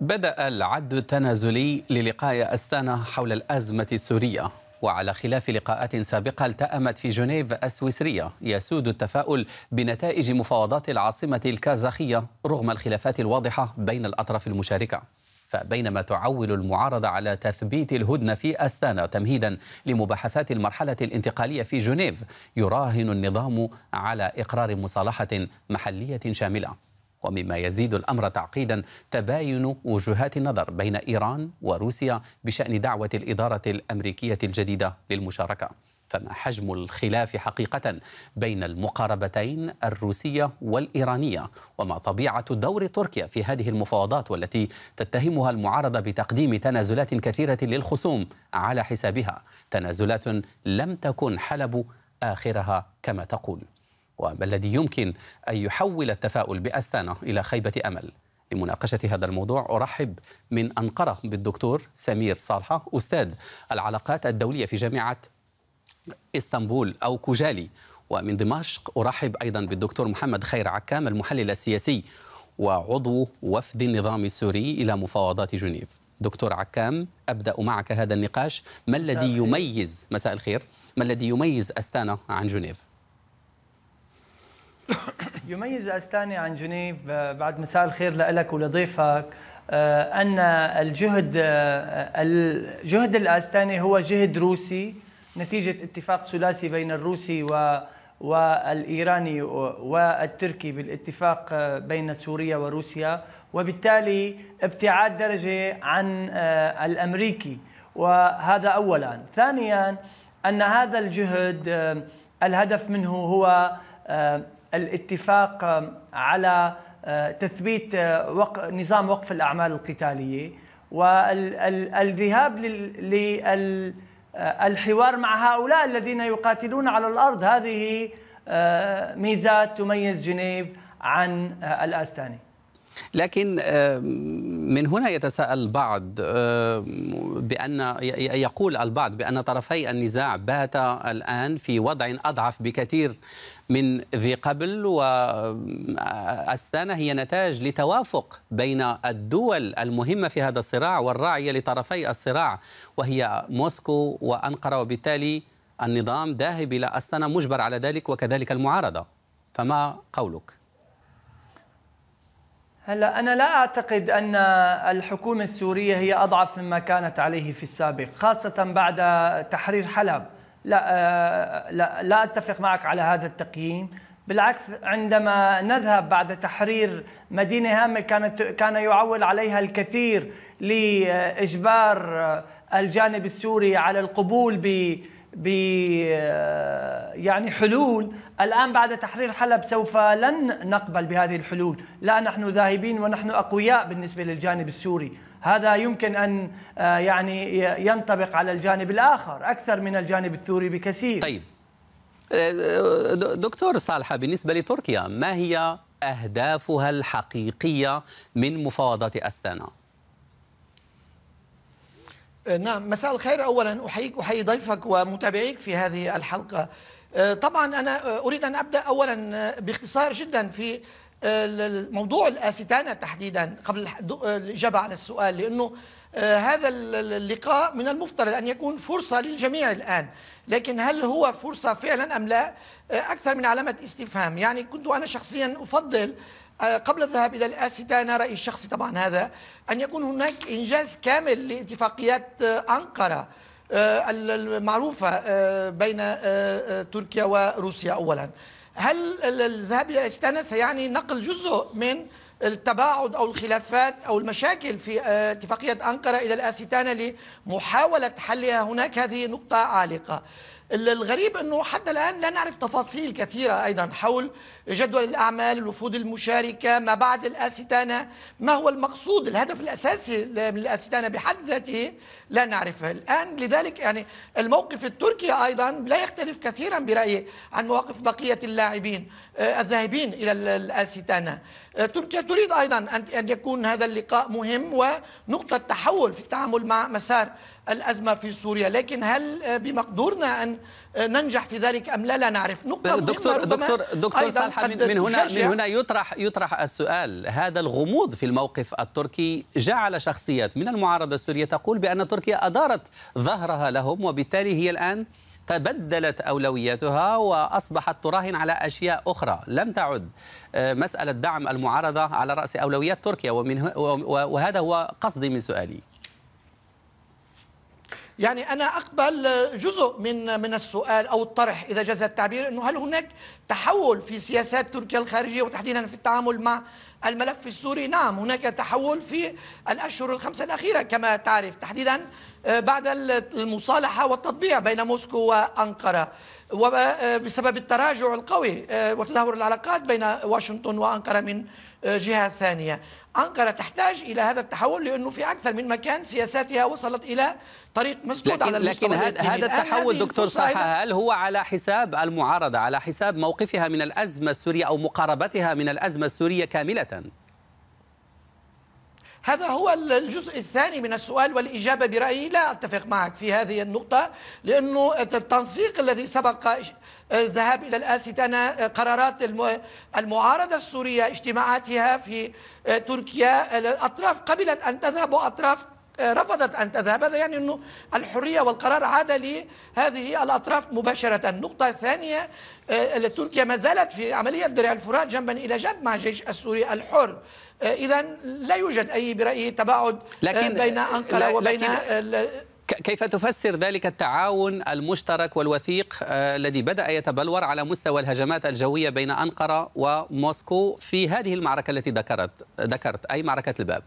بدأ العد التنازلي للقاء أستانا حول الأزمة السورية وعلى خلاف لقاءات سابقة التأمت في جنيف السويسرية يسود التفاؤل بنتائج مفاوضات العاصمة الكازاخية رغم الخلافات الواضحة بين الأطراف المشاركة فبينما تعول المعارضة على تثبيت الهدنة في أستانا تمهيدا لمباحثات المرحلة الانتقالية في جنيف يراهن النظام على إقرار مصالحة محلية شاملة ومما يزيد الأمر تعقيدا تباين وجهات النظر بين إيران وروسيا بشأن دعوة الإدارة الأمريكية الجديدة للمشاركة فما حجم الخلاف حقيقة بين المقاربتين الروسية والإيرانية وما طبيعة دور تركيا في هذه المفاوضات والتي تتهمها المعارضة بتقديم تنازلات كثيرة للخصوم على حسابها تنازلات لم تكن حلب آخرها كما تقول وما الذي يمكن أن يحول التفاؤل بأستانا إلى خيبة أمل لمناقشة هذا الموضوع أرحب من أنقرة بالدكتور سمير صالحة أستاذ العلاقات الدولية في جامعة اسطنبول أو كوجالي ومن دمشق أرحب أيضا بالدكتور محمد خير عكام المحلل السياسي وعضو وفد النظام السوري إلى مفاوضات جنيف دكتور عكام أبدأ معك هذا النقاش ما الذي يميز مساء الخير ما الذي يميز أستانا عن جنيف يميز أستاني عن جنيف آه، بعد مساء الخير لك ولضيفك آه، أن الجهد آه، الجهد الأستاني هو جهد روسي نتيجة اتفاق ثلاثي بين الروسي و والإيراني والتركي بالاتفاق بين سوريا وروسيا وبالتالي ابتعاد درجة عن الأمريكي وهذا أولا ثانيا أن هذا الجهد الهدف منه هو الاتفاق آه، على آه، تثبيت آه، نظام وقف الأعمال القتالية والذهاب للحوار مع هؤلاء الذين يقاتلون على الأرض هذه ميزات تميز جنيف عن الأستاني لكن من هنا يتساءل البعض بأن يقول البعض بأن طرفي النزاع باتا الآن في وضع أضعف بكثير من ذي قبل واستانا هي نتاج لتوافق بين الدول المهمه في هذا الصراع والراعيه لطرفي الصراع وهي موسكو وانقره وبالتالي النظام ذاهب الى استانا مجبر على ذلك وكذلك المعارضه فما قولك؟ هلا انا لا اعتقد ان الحكومه السوريه هي اضعف مما كانت عليه في السابق خاصه بعد تحرير حلب لا آه، لا لا اتفق معك على هذا التقييم بالعكس عندما نذهب بعد تحرير مدينه هامه كانت كان يعول عليها الكثير لاجبار الجانب السوري على القبول ب ب يعني حلول الآن بعد تحرير حلب سوف لن نقبل بهذه الحلول لا نحن ذاهبين ونحن أقوياء بالنسبة للجانب السوري هذا يمكن أن آه، يعني ينطبق على الجانب الآخر أكثر من الجانب السوري بكثير طيب آه، آه، دكتور صالحة بالنسبة لتركيا ما هي أهدافها الحقيقية من مفاوضات أستانا؟ آه، نعم مساء الخير اولا احييك احيي ضيفك ومتابعيك في هذه الحلقه آه، طبعا انا آه، اريد ان ابدا اولا باختصار جدا في موضوع الاستانه تحديدا قبل الاجابه على السؤال لانه هذا اللقاء من المفترض ان يكون فرصه للجميع الان لكن هل هو فرصه فعلا ام لا اكثر من علامه استفهام يعني كنت انا شخصيا افضل آه، قبل الذهاب إلى الأسئلة أنا رأيي الشخصي طبعا هذا أن يكون هناك إنجاز كامل لاتفاقيات آه، أنقرة آه، المعروفة بين تركيا وروسيا أولا هل الذهاب إلى الأسئلة سيعني نقل جزء من التباعد او الخلافات او المشاكل في اتفاقيه انقره الى الاستانه لمحاوله حلها هناك هذه نقطه عالقه الغريب انه حتى الان لا نعرف تفاصيل كثيره ايضا حول جدول الأعمال الوفود المشاركة ما بعد الأستانة ما هو المقصود الهدف الأساسي من الأستانة بحد ذاته لا نعرفه الآن لذلك يعني الموقف التركي أيضا لا يختلف كثيرا برأيي عن مواقف بقية اللاعبين آه، الذاهبين إلى الأستانة آه، تركيا تريد أيضا أن يكون هذا اللقاء مهم ونقطة تحول في التعامل مع مسار الأزمة في سوريا لكن هل آه، بمقدورنا أن آه، ننجح في ذلك ام لا لا نعرف نقطه دكتور دكتور دكتور صالح من, من هنا من هنا يطرح يطرح السؤال هذا الغموض في الموقف التركي جعل شخصيات من المعارضه السوريه تقول بان تركيا ادارت ظهرها لهم وبالتالي هي الان تبدلت اولوياتها واصبحت تراهن على اشياء اخرى لم تعد آه، مساله دعم المعارضه على راس اولويات تركيا ومن وهذا هو قصدي من سؤالي يعني أنا أقبل جزء من من السؤال أو الطرح إذا جاز التعبير أنه هل هناك تحول في سياسات تركيا الخارجية وتحديدا في التعامل مع الملف السوري نعم هناك تحول في الأشهر الخمسة الأخيرة كما تعرف تحديدا آه، بعد المصالحة والتطبيع بين موسكو وأنقرة وبسبب آه، التراجع القوي آه، وتدهور العلاقات بين واشنطن وأنقرة من جهة ثانية أنقرة تحتاج إلى هذا التحول لأنه في أكثر من مكان سياساتها وصلت إلى طريق مسدود لكن على لكن هذا, هذا التحول دكتور صحة هل هو على حساب المعارضة على حساب موقفها من الأزمة السورية أو مقاربتها من الأزمة السورية كاملة؟ هذا هو الجزء الثاني من السؤال والإجابة برأيي لا أتفق معك في هذه النقطة لأنه التنسيق الذي سبق آه، الذهاب إلى الآستة أنا آه، قرارات المعارضة السورية اجتماعاتها في آه، تركيا الأطراف قبلت أن تذهب وأطراف رفضت أن تذهب هذا يعني أنه الحرية والقرار عاد لهذه الأطراف مباشرة النقطة الثانية آه، تركيا ما زالت في عملية درع الفرات جنبا إلى جنب مع الجيش السوري الحر آه، إذا لا يوجد أي برأيي تباعد آه، لكن بين أنقرة وبين لكن كيف تفسر ذلك التعاون المشترك والوثيق الذي بدأ يتبلور على مستوى الهجمات الجوية بين أنقرة وموسكو في هذه المعركة التي ذكرت ذكرت أي معركة الباب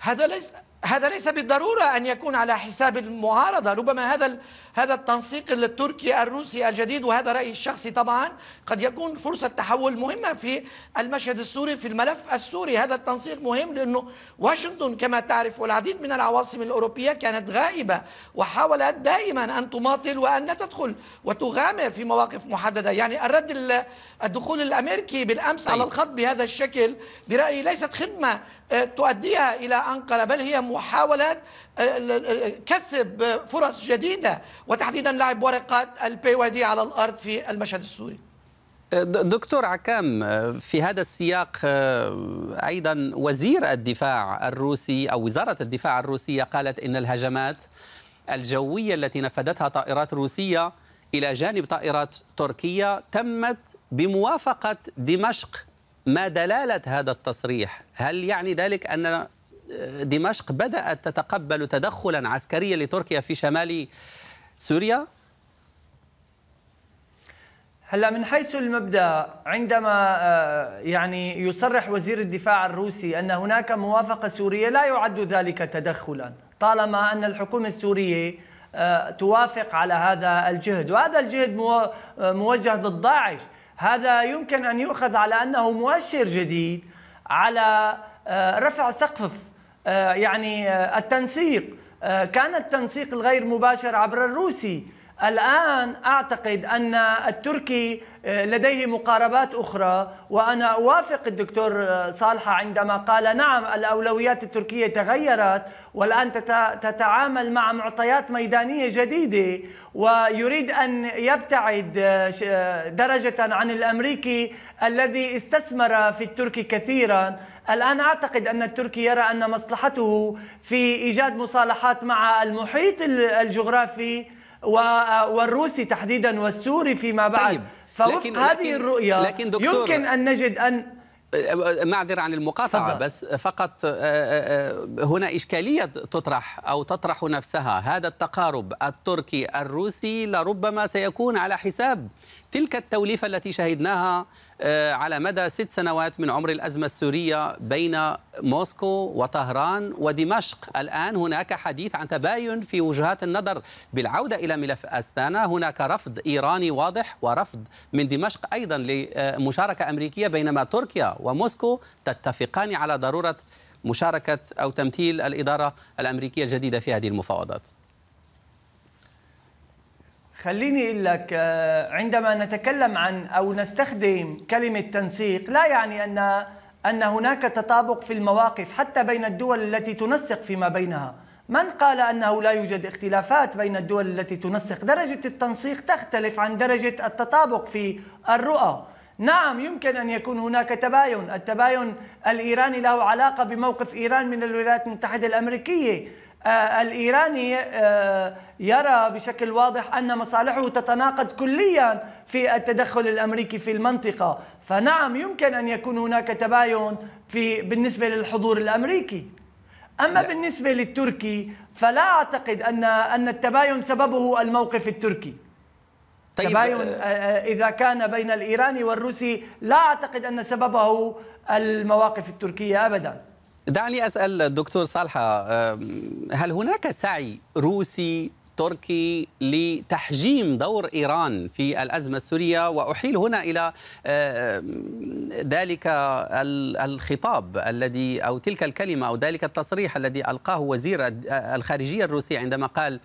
هذا ليس هذا ليس بالضرورة أن يكون على حساب المعارضة ربما هذا هذا التنسيق التركي الروسي الجديد وهذا رأيي الشخصي طبعا قد يكون فرصة تحول مهمة في المشهد السوري في الملف السوري هذا التنسيق مهم لأنه واشنطن كما تعرف والعديد من العواصم الأوروبية كانت غائبة وحاولت دائما أن تماطل وأن لا تدخل وتغامر في مواقف محددة يعني الرد الدخول الأمريكي بالأمس على طيب. الخط بهذا الشكل برأيي ليست خدمة آه، تؤديها إلى أنقرة بل هي محاولة آه، كسب فرص جديده وتحديدا لعب ورقه البي واي دي على الارض في المشهد السوري دكتور عكام آه، في هذا السياق آه، ايضا وزير الدفاع الروسي او وزاره الدفاع الروسيه قالت ان الهجمات الجويه التي نفذتها طائرات روسيه الى جانب طائرات تركيه تمت بموافقه دمشق ما دلاله هذا التصريح هل يعني ذلك ان دمشق بدأت تتقبل تدخلا عسكريا لتركيا في شمال سوريا هلا من حيث المبدا عندما آه، يعني يصرح وزير الدفاع الروسي ان هناك موافقه سوريه لا يعد ذلك تدخلا طالما ان الحكومه السوريه آه، توافق على هذا الجهد وهذا الجهد آه، موجه ضد داعش هذا يمكن ان يؤخذ على انه مؤشر جديد على رفع سقف آه، يعني آه، التنسيق آه، كان التنسيق الغير مباشر عبر الروسي الآن أعتقد أن التركي لديه مقاربات أخرى وأنا أوافق الدكتور صالحة عندما قال نعم الأولويات التركية تغيرت والآن تتعامل مع معطيات ميدانية جديدة ويريد أن يبتعد درجة عن الأمريكي الذي استثمر في التركي كثيرا الآن أعتقد أن التركي يرى أن مصلحته في إيجاد مصالحات مع المحيط الجغرافي والروسي تحديدا والسوري فيما بعد طيب. فوفق لكن هذه لكن الرؤية لكن دكتور يمكن أن نجد أن أه، أه، معذرة عن المقاطعة فضل. بس فقط أه، هنا إشكالية تطرح أو تطرح نفسها هذا التقارب التركي الروسي لربما سيكون على حساب تلك التوليفة التي شهدناها آه، على مدى ست سنوات من عمر الأزمة السورية بين موسكو وطهران ودمشق الآن هناك حديث عن تباين في وجهات النظر بالعودة إلى ملف أستانا هناك رفض إيراني واضح ورفض من دمشق أيضا لمشاركة أمريكية بينما تركيا وموسكو تتفقان على ضرورة مشاركة أو تمثيل الإدارة الأمريكية الجديدة في هذه المفاوضات خليني اقول لك آه، عندما نتكلم عن او نستخدم كلمه تنسيق لا يعني ان ان هناك تطابق في المواقف حتى بين الدول التي تنسق فيما بينها من قال انه لا يوجد اختلافات بين الدول التي تنسق درجه التنسيق تختلف عن درجه التطابق في الرؤى نعم يمكن أن يكون هناك تباين التباين الإيراني له علاقة بموقف إيران من الولايات المتحدة الأمريكية آه، الايراني آه، يرى بشكل واضح ان مصالحه تتناقض كليا في التدخل الامريكي في المنطقه، فنعم يمكن ان يكون هناك تباين في بالنسبه للحضور الامريكي. اما لا. بالنسبه للتركي فلا اعتقد ان ان التباين سببه الموقف التركي. طيب تباين آه، اذا كان بين الايراني والروسي لا اعتقد ان سببه المواقف التركيه ابدا. دعني أسأل الدكتور صالحة هل هناك سعي روسي تركي لتحجيم دور إيران في الأزمة السورية وأحيل هنا إلى ذلك الخطاب الذي أو تلك الكلمة أو ذلك التصريح الذي ألقاه وزير الخارجية الروسي عندما قال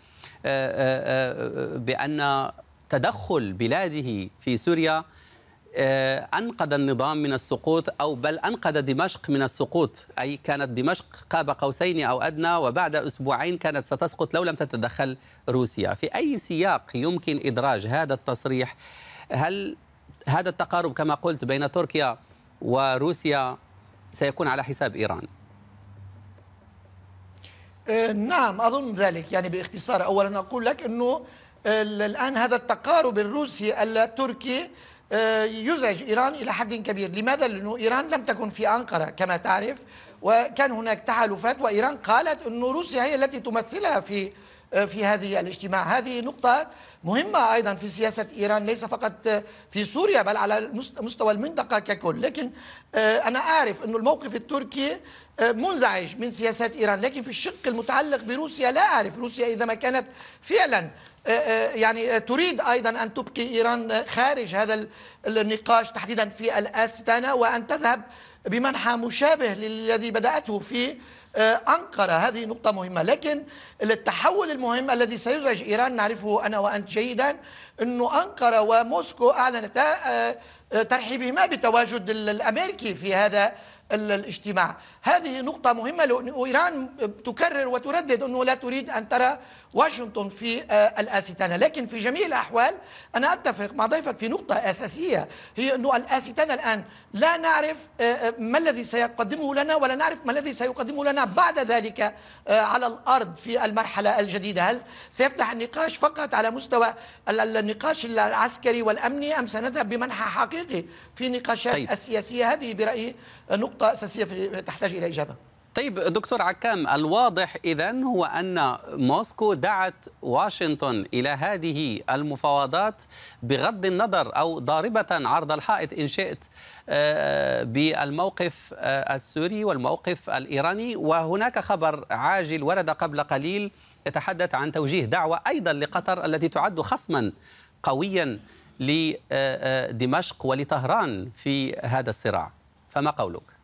بأن تدخل بلاده في سوريا آه، أنقذ النظام من السقوط أو بل أنقذ دمشق من السقوط أي كانت دمشق قاب قوسين أو أدنى وبعد أسبوعين كانت ستسقط لو لم تتدخل روسيا في أي سياق يمكن إدراج هذا التصريح هل هذا التقارب كما قلت بين تركيا وروسيا سيكون على حساب إيران آه، نعم أظن ذلك يعني باختصار أولا أقول لك أنه آه، الآن هذا التقارب الروسي التركي آه، يزعج إيران إلى حد كبير لماذا؟ لأنه إيران لم تكن في أنقرة كما تعرف وكان هناك تحالفات وإيران قالت أن روسيا هي التي تمثلها في آه، في هذه الاجتماع هذه نقطة مهمة أيضا في سياسة إيران ليس فقط آه، في سوريا بل على مستوى المنطقة ككل لكن أنا أعرف أن الموقف التركي منزعج من سياسات إيران لكن في الشق المتعلق بروسيا لا أعرف روسيا إذا ما كانت فعلا آه، آه، يعني آه، تريد أيضا أن تبقي إيران خارج هذا النقاش تحديدا في الأستانة وأن تذهب بمنحى مشابه للذي بدأته في أنقرة هذه نقطة مهمة لكن التحول المهم الذي سيزعج إيران نعرفه أنا وأنت جيدا أنه أنقرة وموسكو أعلنتا ترحيبهما بتواجد الأمريكي في هذا الاجتماع هذه نقطة مهمة لأن إيران تكرر وتردد أنه لا تريد أن ترى واشنطن في آه، الآستانة لكن في جميع الأحوال أنا أتفق مع ضيفك في نقطة أساسية هي أنه الآستانة الآن لا نعرف آه، آه، ما الذي سيقدمه لنا ولا نعرف ما الذي سيقدمه لنا بعد ذلك على الأرض في المرحلة الجديدة هل سيفتح النقاش فقط على مستوى النقاش العسكري والأمني أم سنذهب بمنحى حقيقي في نقاشات طيب. السياسية هذه برأيي نقطة نقطة أساسية تحتاج إلى إجابة طيب دكتور عكام الواضح اذا هو ان موسكو دعت واشنطن الى هذه المفاوضات بغض النظر او ضاربه عرض الحائط ان شئت آه، بالموقف آه، السوري والموقف الايراني وهناك خبر عاجل ورد قبل قليل يتحدث عن توجيه دعوه ايضا لقطر التي تعد خصما قويا لدمشق آه، ولطهران في هذا الصراع فما قولك؟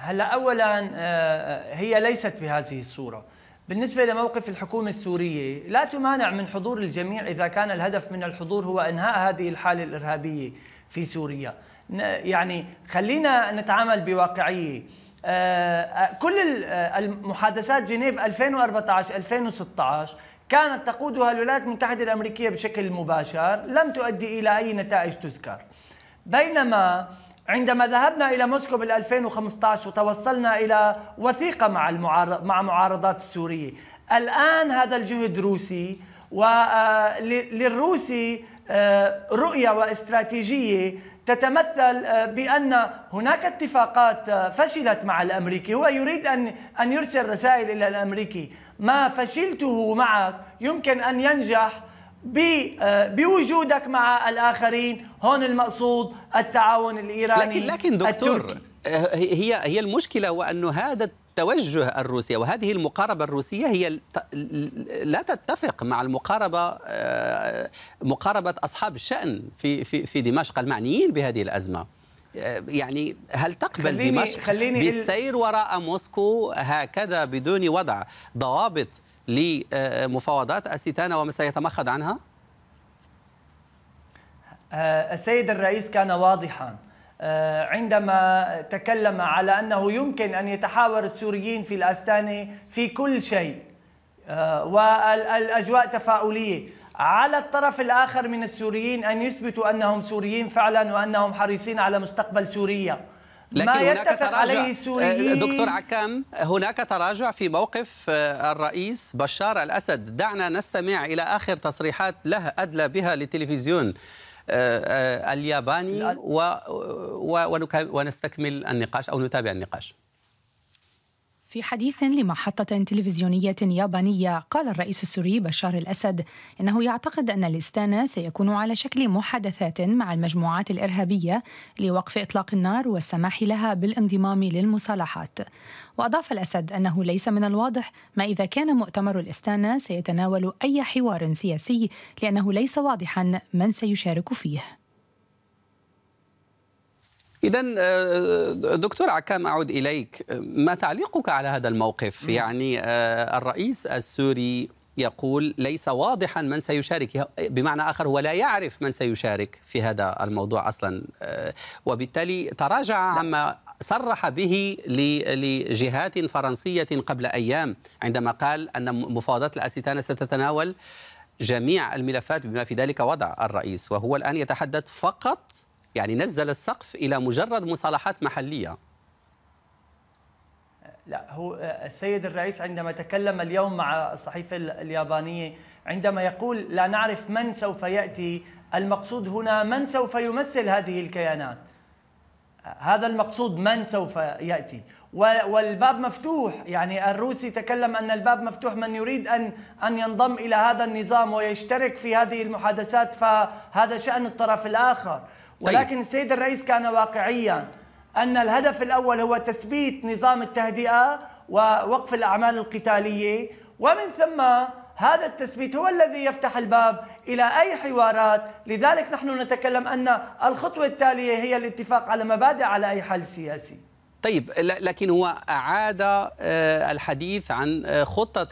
هلا اولا آه، آه، هي ليست بهذه الصوره بالنسبة لموقف الحكومة السورية لا تمانع من حضور الجميع إذا كان الهدف من الحضور هو إنهاء هذه الحالة الإرهابية في سوريا يعني خلينا نتعامل بواقعية آه، كل المحادثات جنيف 2014 2016 كانت تقودها الولايات المتحدة الأمريكية بشكل مباشر لم تؤدي إلى أي نتائج تذكر بينما عندما ذهبنا إلى موسكو بال 2015 وتوصلنا إلى وثيقة مع المعارض مع معارضات السورية الآن هذا الجهد روسي وللروسي آه، آه، رؤية واستراتيجية تتمثل آه، بأن هناك اتفاقات فشلت مع الأمريكي هو يريد أن أن يرسل رسائل إلى الأمريكي ما فشلته معك يمكن أن ينجح آه، بوجودك مع الاخرين هون المقصود التعاون الايراني لكن لكن دكتور التركي. آه، هي هي المشكله وانه هذا التوجه الروسي وهذه المقاربة الروسية هي لا تتفق مع المقاربة آه، مقاربة أصحاب الشأن في في في دمشق المعنيين بهذه الأزمة يعني هل تقبل خليني دمشق خليني بالسير وراء موسكو هكذا بدون وضع ضوابط لمفاوضات أسيتانا وما سيتمخض عنها؟ آه، السيد الرئيس كان واضحا آه، عندما تكلم على أنه يمكن أن يتحاور السوريين في الأستانة في كل شيء آه، والأجواء تفاؤلية على الطرف الآخر من السوريين أن يثبتوا أنهم سوريين فعلا وأنهم حريصين على مستقبل سوريا لكن ما هناك تراجع عليه السوريين آه، دكتور عكام هناك تراجع في موقف آه، الرئيس بشار الأسد دعنا نستمع إلى آخر تصريحات له أدلى بها للتلفزيون آه، الياباني ونستكمل النقاش أو نتابع النقاش في حديث لمحطة تلفزيونية يابانية قال الرئيس السوري بشار الأسد إنه يعتقد أن الاستانة سيكون على شكل محادثات مع المجموعات الإرهابية لوقف إطلاق النار والسماح لها بالانضمام للمصالحات وأضاف الأسد أنه ليس من الواضح ما إذا كان مؤتمر الاستانة سيتناول أي حوار سياسي لأنه ليس واضحا من سيشارك فيه إذا آه، آه، دكتور عكام أعود إليك ما تعليقك على هذا الموقف يعني آه، الرئيس السوري يقول ليس واضحا من سيشارك بمعنى آخر هو لا يعرف من سيشارك في هذا الموضوع أصلا وبالتالي تراجع عما صرح به لجهات فرنسية قبل أيام عندما قال أن مفاوضات الأستانة ستتناول جميع الملفات بما في ذلك وضع الرئيس وهو الآن يتحدث فقط يعني نزل السقف إلى مجرد مصالحات محلية لا هو السيد الرئيس عندما تكلم اليوم مع الصحيفة اليابانية عندما يقول لا نعرف من سوف يأتي المقصود هنا من سوف يمثل هذه الكيانات هذا المقصود من سوف يأتي والباب مفتوح يعني الروسي تكلم أن الباب مفتوح من يريد أن, أن ينضم إلى هذا النظام ويشترك في هذه المحادثات فهذا شأن الطرف الآخر طيب. ولكن طيب. السيد الرئيس كان واقعيا أن الهدف الأول هو تثبيت نظام التهدئة ووقف الأعمال القتالية ومن ثم هذا التثبيت هو الذي يفتح الباب إلى أي حوارات لذلك نحن نتكلم أن الخطوة التالية هي الاتفاق على مبادئ على أي حل سياسي طيب لكن هو أعاد آه، الحديث عن آه، خطة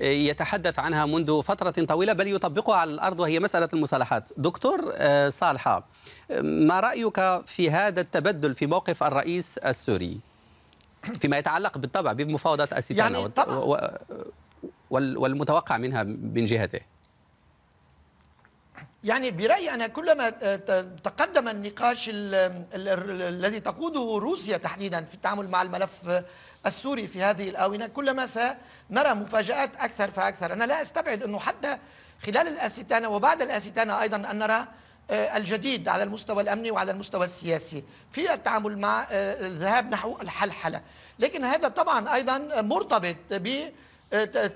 آه، يتحدث عنها منذ فترة طويلة بل يطبقها على الأرض وهي مسألة المصالحات دكتور صالحة ما رأيك في هذا التبدل في موقف الرئيس السوري فيما يتعلق بالطبع بمفاوضات أستانا يعني طبعا. والمتوقع منها من جهته يعني برأيي أنا كلما آه، تقدم النقاش الذي تقوده روسيا تحديدا في التعامل مع الملف السوري في هذه الآونة كلما سنرى مفاجآت أكثر فأكثر أنا لا أستبعد أنه حتى خلال الأستانة وبعد الأستانة أيضا أن نرى آه، الجديد على المستوى الأمني وعلى المستوى السياسي في التعامل مع آه، الذهاب نحو الحلحلة لكن هذا طبعا أيضا مرتبط ب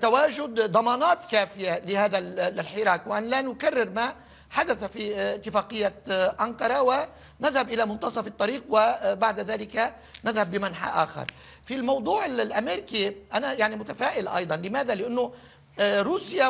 تواجد ضمانات كافية لهذا الحراك وأن لا نكرر ما حدث في اتفاقية أنقرة ونذهب إلى منتصف الطريق وبعد ذلك نذهب بمنحى آخر في الموضوع الأمريكي أنا يعني متفائل أيضا لماذا؟ لأنه روسيا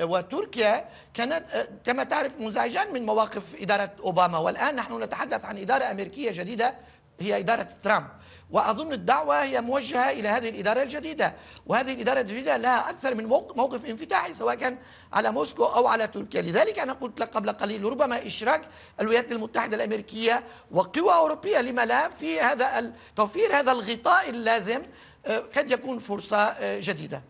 وتركيا كانت كما تعرف منزعجان من مواقف إدارة أوباما والآن نحن نتحدث عن إدارة أمريكية جديدة هي إدارة ترامب وأظن الدعوة هي موجهة إلى هذه الإدارة الجديدة وهذه الإدارة الجديدة لها أكثر من موقف انفتاحي سواء كان على موسكو أو على تركيا لذلك أنا قلت لك قبل قليل ربما إشراك الولايات المتحدة الأمريكية وقوى أوروبية لما لا في هذا توفير هذا الغطاء اللازم آه، قد يكون فرصة آه، جديدة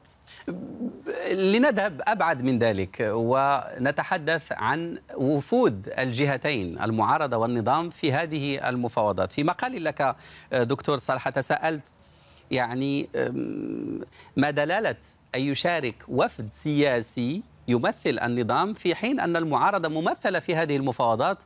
لنذهب أبعد من ذلك ونتحدث عن وفود الجهتين المعارضة والنظام في هذه المفاوضات في مقال لك دكتور صالحة تساءلت يعني ما دلالة أن يشارك وفد سياسي يمثل النظام في حين أن المعارضة ممثلة في هذه المفاوضات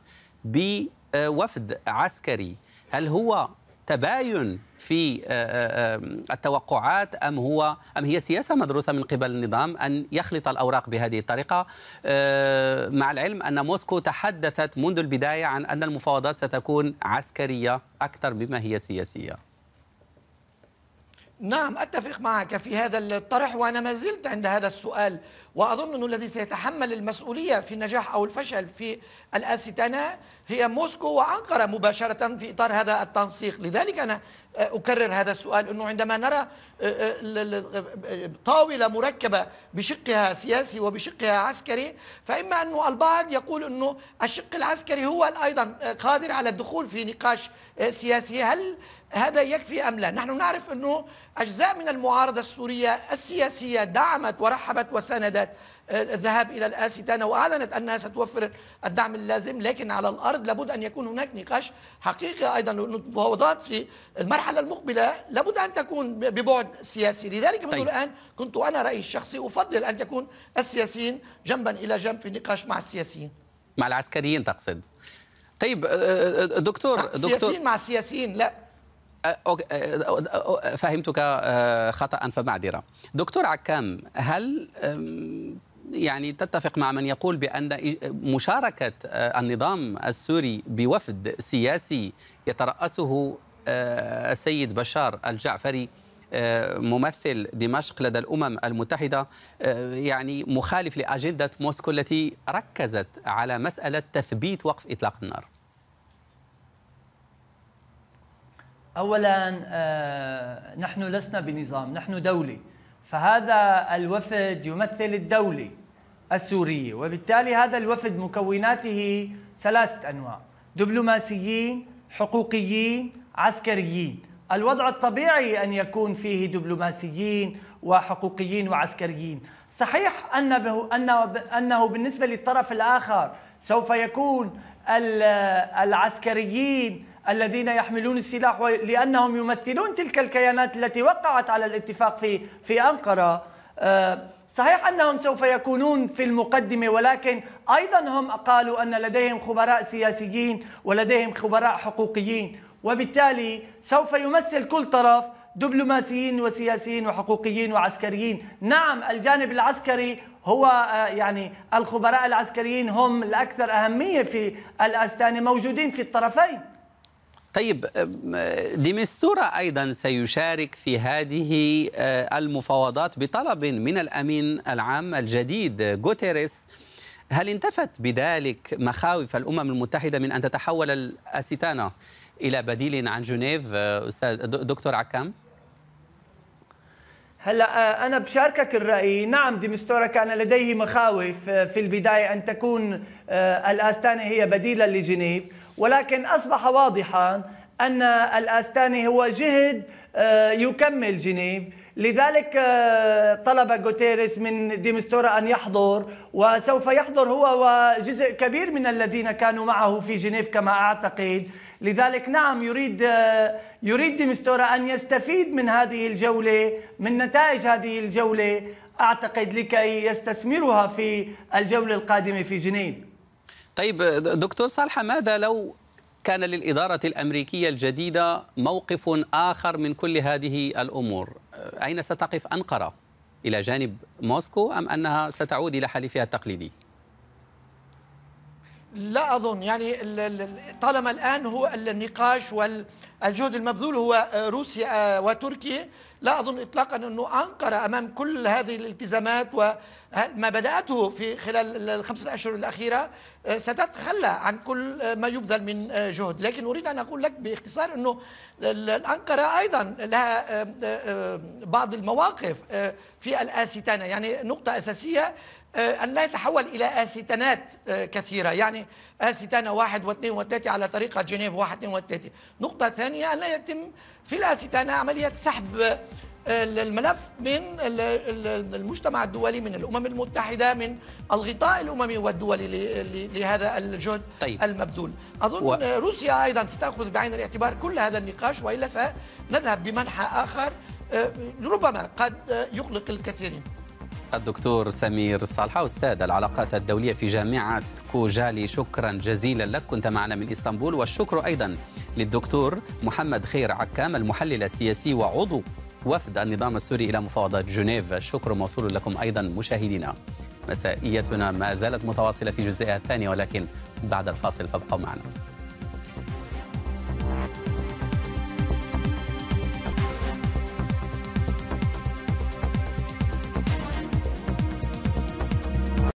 بوفد عسكري هل هو تباين في آه، آه، آه، التوقعات ام هو ام هي سياسه مدروسه من قبل النظام ان يخلط الاوراق بهذه الطريقه مع العلم ان موسكو تحدثت منذ البدايه عن ان المفاوضات ستكون عسكريه اكثر مما هي سياسيه نعم أتفق معك في هذا الطرح وأنا ما زلت عند هذا السؤال وأظن أنه الذي سيتحمل المسؤولية في النجاح أو الفشل في الأستانة هي موسكو وأنقرة مباشرة في إطار هذا التنسيق لذلك أنا آه، أكرر هذا السؤال أنه عندما نرى آه، آه، طاولة مركبة بشقها سياسي وبشقها عسكري فإما أنه البعض يقول أنه الشق العسكري هو أيضا قادر على الدخول في نقاش سياسي هل هذا يكفي أم لا نحن نعرف أنه أجزاء من المعارضة السورية السياسية دعمت ورحبت وساندت آه، الذهاب إلى الآستانة وأعلنت أنها ستوفر الدعم اللازم لكن على الأرض لابد أن يكون هناك نقاش حقيقي أيضا المفاوضات في المرحلة المقبلة لابد أن تكون ببعد سياسي لذلك منذ طيب. الآن كنت أنا رأيي الشخصي أفضل أن تكون السياسيين جنبا إلى جنب في النقاش مع السياسيين مع العسكريين تقصد طيب آه، آه، دكتور دكتور السياسيين مع السياسيين لا أه، أه، أه، فهمتك خطا فمعذره دكتور عكام هل يعني تتفق مع من يقول بان مشاركه النظام السوري بوفد سياسي يتراسه السيد بشار الجعفري ممثل دمشق لدى الامم المتحده يعني مخالف لاجنده موسكو التي ركزت على مساله تثبيت وقف اطلاق النار اولا آه، نحن لسنا بنظام نحن دوله فهذا الوفد يمثل الدوله السوريه وبالتالي هذا الوفد مكوناته ثلاثه انواع دبلوماسيين حقوقيين عسكريين الوضع الطبيعي ان يكون فيه دبلوماسيين وحقوقيين وعسكريين صحيح انه انه انه بالنسبه للطرف الاخر سوف يكون العسكريين الذين يحملون السلاح لأنهم يمثلون تلك الكيانات التي وقعت على الاتفاق في في أنقرة آه، صحيح أنهم سوف يكونون في المقدمة ولكن أيضا هم قالوا أن لديهم خبراء سياسيين ولديهم خبراء حقوقيين وبالتالي سوف يمثل كل طرف دبلوماسيين وسياسيين وحقوقيين وعسكريين نعم الجانب العسكري هو آه، يعني الخبراء العسكريين هم الأكثر أهمية في الأستانة موجودين في الطرفين طيب آه، ديمستورا أيضا سيشارك في هذه آه، المفاوضات بطلب من الأمين العام الجديد غوتيريس هل انتفت بذلك مخاوف الأمم المتحدة من أن تتحول الأستانة إلى بديل عن جنيف آه، أستاذ دكتور عكام؟ هلا آه، انا بشاركك الراي نعم ديمستورا كان لديه مخاوف آه، في البدايه ان تكون آه، الاستانه هي بديلا لجنيف ولكن اصبح واضحا ان الاستاني هو جهد يكمل جنيف لذلك طلب غوتيريس من ديمستورا ان يحضر وسوف يحضر هو وجزء كبير من الذين كانوا معه في جنيف كما اعتقد لذلك نعم يريد يريد ديمستورا أن يستفيد من هذه الجولة من نتائج هذه الجولة أعتقد لكي يستثمرها في الجولة القادمة في جنين طيب دكتور صالحة ماذا لو كان للإدارة الأمريكية الجديدة موقف آخر من كل هذه الأمور أين ستقف أنقرة؟ إلى جانب موسكو أم أنها ستعود إلى حليفها التقليدي؟ لا أظن يعني طالما الآن هو النقاش والجهد المبذول هو آه، روسيا آه، وتركيا لا أظن إطلاقا أنه أنقرة أمام كل هذه الالتزامات وما بدأته في خلال الخمسة أشهر الأخيرة آه، ستتخلى عن كل ما يبذل من جهد لكن أريد أن أقول لك باختصار أنه أنقرة أيضا لها بعض المواقف في الآستانة يعني نقطة أساسية آه، أن لا يتحول إلى آستانات آه، كثيرة يعني آستانة واحد واثنين وثلاثة على طريقة جنيف واحد اثنين وثلاثة نقطة ثانية أن لا يتم في الآستانة عملية سحب آه، الملف من المجتمع الدولي من الامم المتحده من الغطاء الاممي والدولي لهذا الجهد طيب. المبذول اظن و... روسيا ايضا ستاخذ بعين الاعتبار كل هذا النقاش والا سنذهب بمنحى اخر ربما قد يقلق الكثيرين الدكتور سمير صالحة أستاذ العلاقات الدولية في جامعة كوجالي شكرا جزيلا لك كنت معنا من إسطنبول والشكر أيضا للدكتور محمد خير عكام المحلل السياسي وعضو وفد النظام السوري إلى مفاوضات جنيف الشكر موصول لكم أيضا مشاهدينا مسائيتنا ما زالت متواصلة في جزئها الثانية ولكن بعد الفاصل فابقوا معنا